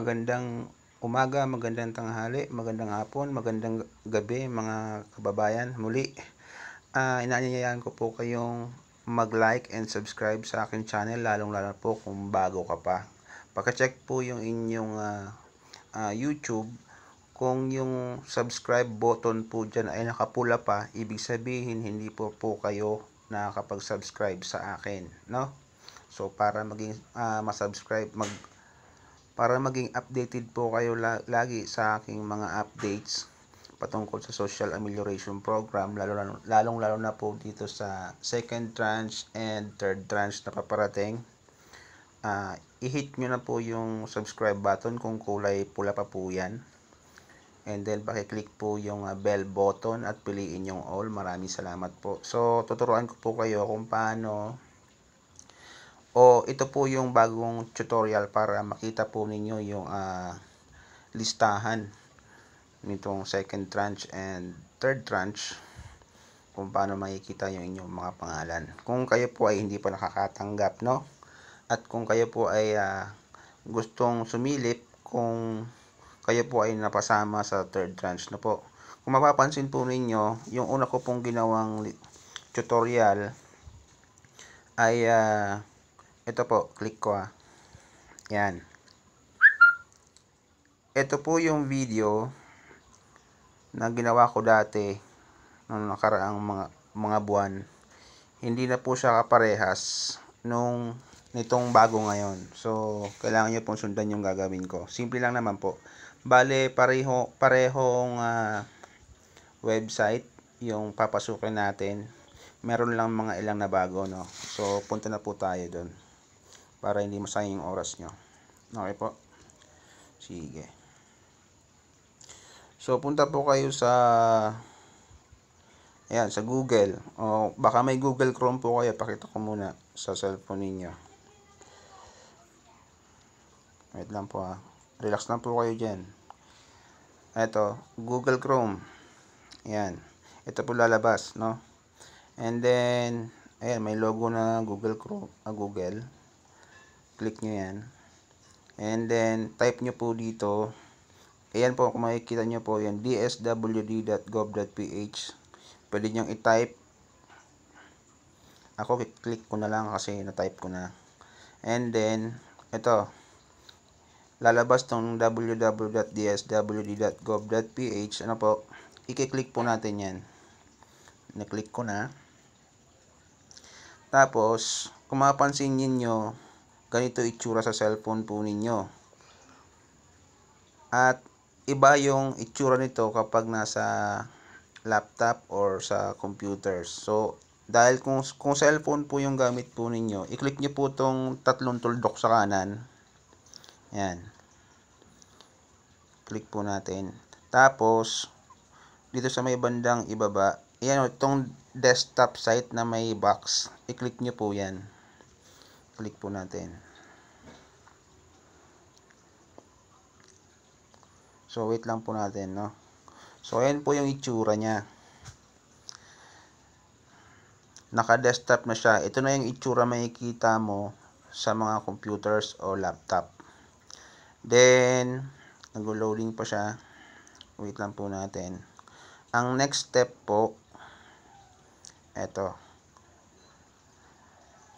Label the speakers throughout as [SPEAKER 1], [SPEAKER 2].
[SPEAKER 1] Magandang umaga, magandang tanghali, magandang hapon, magandang gabi mga kababayan. Muli, uh, inaanyayahan ko po kayong mag-like and subscribe sa akin channel, lalong-lalo po kung bago ka pa. Pakacheck po yung inyong uh, uh, YouTube kung yung subscribe button po dyan ay nakapula pa, ibig sabihin hindi po po kayo nakakapag-subscribe sa akin, no? So, para maging uh, masubscribe, mag para maging updated po kayo lagi sa aking mga updates patungkol sa social amelioration program lalo lalo, lalong lalo na po dito sa second tranche and third tranche na paparating uh, i-hit nyo na po yung subscribe button kung kulay pula pa po yan and then pakiclick po yung ah, bell button at piliin yung all maraming salamat po so tuturuan ko po kayo kung paano o ito po yung bagong tutorial para makita po ninyo yung uh, listahan nitong second tranche and third tranche kung paano makikita yung inyong mga pangalan kung kayo po ay hindi pa nakakatanggap no at kung kayo po ay uh, gustong sumilip kung kayo po ay napasama sa third tranche na po kung mapapansin po ninyo yung una ko pong ginawang tutorial ay uh, ito po, click ko ah. Yan. Ito po yung video na ginawa ko dati nung nakaraang mga, mga buwan. Hindi na po siya kaparehas nung nitong bago ngayon. So, kailangan nyo pong sundan yung gagawin ko. Simple lang naman po. Bale, pareho, parehong uh, website yung papasukin natin. Meron lang mga ilang na bago, no? So, punta na po tayo doon para hindi masayang yung oras nyo okay po sige so punta po kayo sa ayan sa google o baka may google chrome po kayo pakita ko muna sa cellphone ninyo wait lang po ha ah. relax lang po kayo dyan eto google chrome ayan ito po lalabas no and then ayan may logo na google chrome uh, google click nyo yan and then type nyo po dito ayan po kung makikita nyo po yan dswd.gov.ph pwede nyo i-type ako click ko na lang kasi na-type ko na and then ito lalabas tong www.dswd.gov.ph ano po i-click po natin yan na-click ko na tapos, kung mapansin ninyo, ganito itsura sa cellphone po ninyo at iba yung itsura nito kapag nasa laptop or sa computer. so dahil kung, kung cellphone po yung gamit po ninyo i-click nyo po tong tatlong tuldok sa kanan yan click po natin tapos dito sa may bandang ibaba yan o, itong desktop site na may box i-click nyo po yan click po natin so wait lang po natin no so ayan po yung itsura niya. naka desktop na siya ito na yung itsura makikita mo sa mga computers o laptop then naglo-loading pa siya wait lang po natin ang next step po eto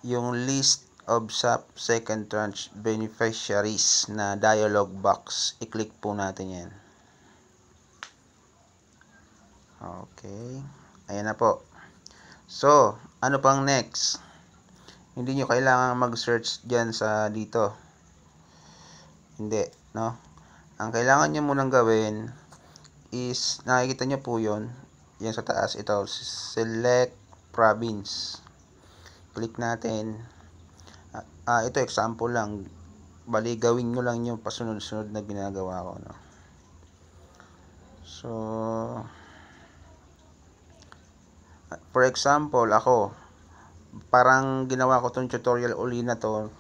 [SPEAKER 1] yung list of SAP second tranche beneficiaries na dialog box. I-click po natin yan. Okay. Ayan na po. So, ano pang next? Hindi nyo kailangan mag-search dyan sa dito. Hindi, no? Ang kailangan nyo munang gawin is, nakikita nyo po yon Yan sa taas, ito, select province. Click natin ah, ito example lang bali gawin nyo lang yung pasunod-sunod na ginagawa ko no? so for example ako parang ginawa ko tong tutorial uli na to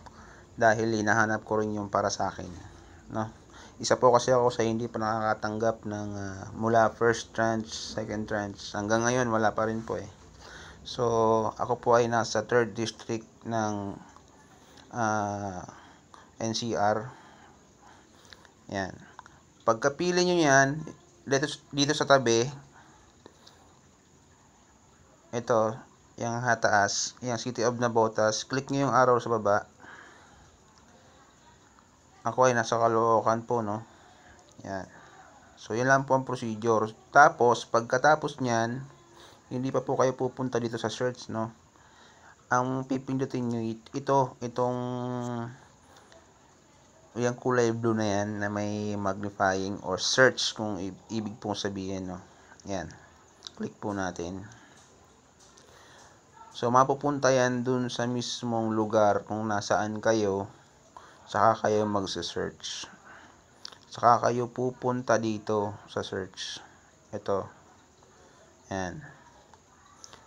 [SPEAKER 1] dahil hinahanap ko rin yung para sa akin no isa po kasi ako sa hindi pa nakakatanggap ng uh, mula first tranche second tranche hanggang ngayon wala pa rin po eh so ako po ay nasa third district ng uh, ah, NCR yan pagkapili nyo yan dito, dito sa tabi ito yung hataas yung City of Nabotas click nyo yung arrow sa baba ako ay nasa Caloocan po no yan so yun lang po ang procedure tapos pagkatapos nyan hindi pa po kayo pupunta dito sa search no ang pipindutin nyo ito, itong yung kulay blue na yan na may magnifying or search kung ibig pong sabihin no. Yan. Click po natin. So mapupunta yan dun sa mismong lugar kung nasaan kayo saka kayo magse-search. Saka kayo pupunta dito sa search. Ito. Yan.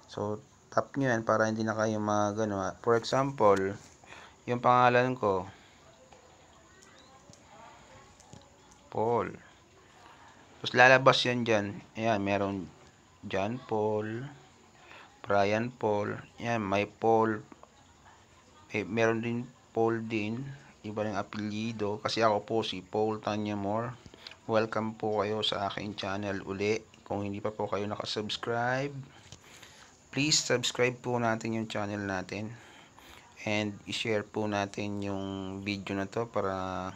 [SPEAKER 1] So tap nyo yan para hindi na kayo magano ah. for example yung pangalan ko Paul tapos lalabas yan dyan ayan meron John Paul Brian Paul ayan may Paul eh, meron din Paul din iba ng apelyido kasi ako po si Paul Tanya Tanyamore welcome po kayo sa aking channel uli kung hindi pa po kayo nakasubscribe please subscribe po natin yung channel natin and i-share po natin yung video na to para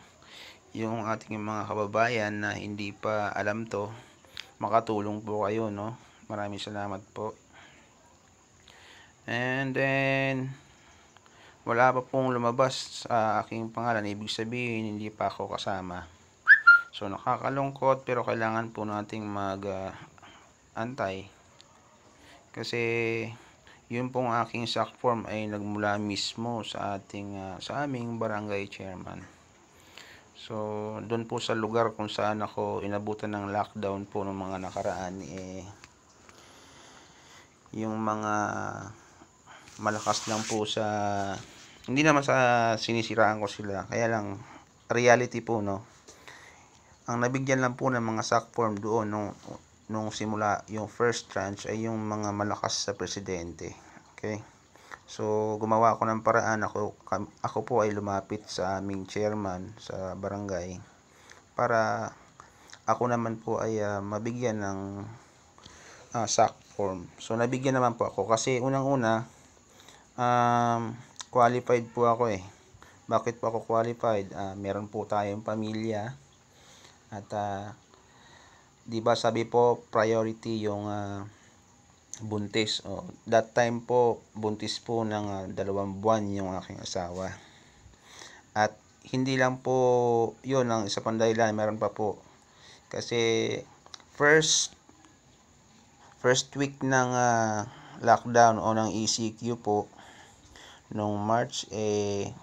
[SPEAKER 1] yung ating mga kababayan na hindi pa alam to makatulong po kayo no maraming salamat po and then wala pa pong lumabas sa aking pangalan ibig sabihin hindi pa ako kasama so nakakalungkot pero kailangan po nating mag uh, antay kasi yun pong aking sack form ay nagmula mismo sa ating uh, sa aming barangay chairman. So, doon po sa lugar kung saan ako inabutan ng lockdown po ng mga nakaraan eh yung mga malakas lang po sa hindi naman sa sinisiraan ko sila kaya lang reality po no ang nabigyan lang po ng mga sack form doon no nung simula yung first tranche ay yung mga malakas sa presidente. Okay? So, gumawa ako ng paraan. Ako, ako po ay lumapit sa aming chairman sa barangay para ako naman po ay uh, mabigyan ng uh, ah, SAC form. So, nabigyan naman po ako kasi unang-una, um, qualified po ako eh. Bakit po ako qualified? Uh, meron po tayong pamilya at uh, 'di ba sabi po priority yung uh, buntis oh that time po buntis po ng uh, dalawang buwan yung aking asawa at hindi lang po yun ang isa pang dahilan meron pa po kasi first first week ng uh, lockdown o ng ECQ po nung March eh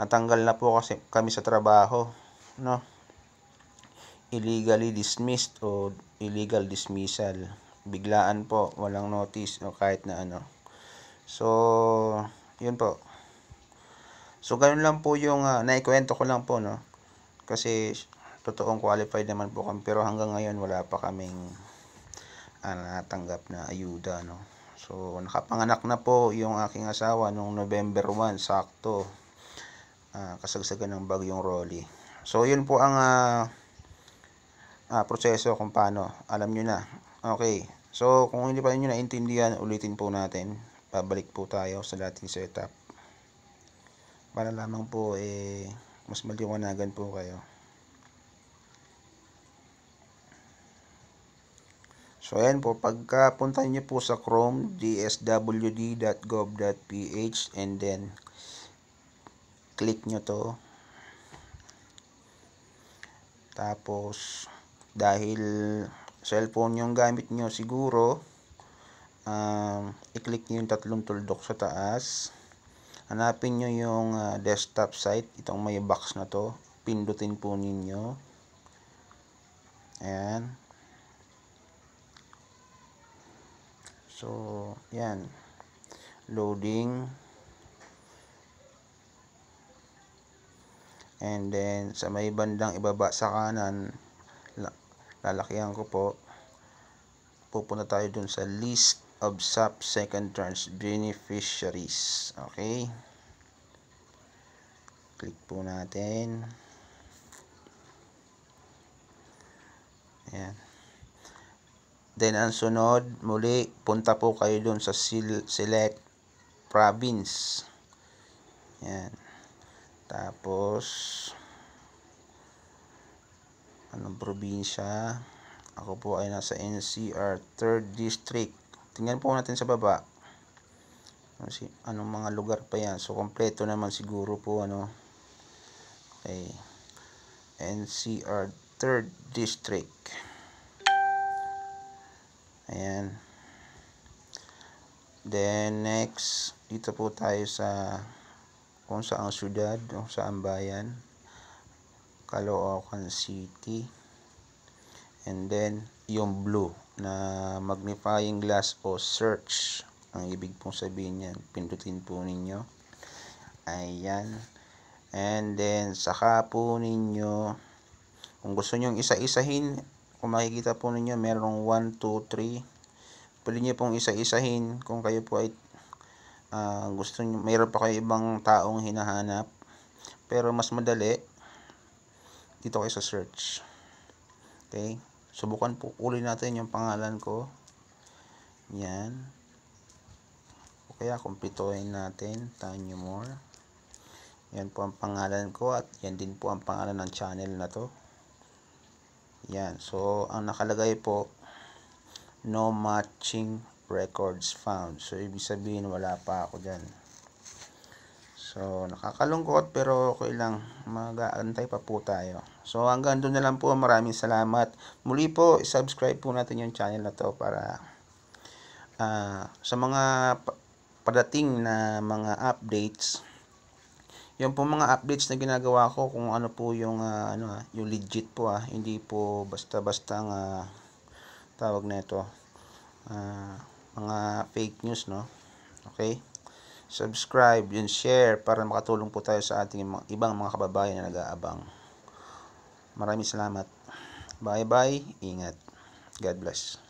[SPEAKER 1] natanggal na po kasi kami sa trabaho no illegally dismissed o illegal dismissal biglaan po walang notice o kahit na ano so yun po so ganun lang po yung uh, naikwento ko lang po no kasi totoong qualified naman po kami pero hanggang ngayon wala pa kaming uh, natanggap na ayuda no so nakapanganak na po yung aking asawa noong November 1 sakto uh, kasagsagan ng bagyong Rolly so yun po ang uh, uh, proseso kung paano. Alam nyo na. Okay. So, kung hindi pa nyo naintindihan, ulitin po natin. Pabalik po tayo sa dating setup. Para lamang po, eh, mas maliwanagan po kayo. So, ayan po. Pagkapunta nyo po sa Chrome, dswd.gov.ph and then click nyo to. Tapos, dahil cellphone yung gamit nyo siguro um, i-click nyo yung tatlong tuldok sa taas hanapin nyo yung uh, desktop site itong may box na to pindutin po ninyo ayan so yan loading and then sa may bandang ibaba sa kanan Lalakihan ko po. Pupunta tayo dun sa list of sub second tranche beneficiaries. Okay. Click po natin. Ayan. Then, ang sunod, muli, punta po kayo dun sa select province. Ayan. Tapos, anong probinsya ako po ay nasa NCR 3rd District tingnan po natin sa baba ano anong mga lugar pa yan so kompleto naman siguro po ano okay NCR 3rd District ayan then next dito po tayo sa kung saan syudad o saan bayan Caloocan City. And then, yung blue na magnifying glass o search. Ang ibig pong sabihin niyan, pindutin po ninyo. Ayan. And then, saka po ninyo, kung gusto nyo isa-isahin, kung makikita po ninyo, merong 1, 2, 3. Pwede nyo pong isa-isahin kung kayo po ay uh, gusto nyo, mayroon pa kayo ibang taong hinahanap. Pero mas madali, dito kayo sa search okay subukan po uli natin yung pangalan ko yan o kaya kumpletuhin natin tanyo more yan po ang pangalan ko at yan din po ang pangalan ng channel na to yan so ang nakalagay po no matching records found so ibig sabihin wala pa ako dyan So, nakakalungkot pero okay lang. Mag-aantay pa po tayo. So, hanggang doon na lang po. Maraming salamat. Muli po, subscribe po natin yung channel na to para uh, sa mga padating na mga updates. Yung po mga updates na ginagawa ko kung ano po yung uh, ano ah, yung legit po ah, hindi po basta-basta ng uh, tawag na ito. Uh, mga fake news no. Okay? subscribe, yung share para makatulong po tayo sa ating mga, ibang mga kababayan na nag-aabang. Maraming salamat. Bye-bye. Ingat. God bless.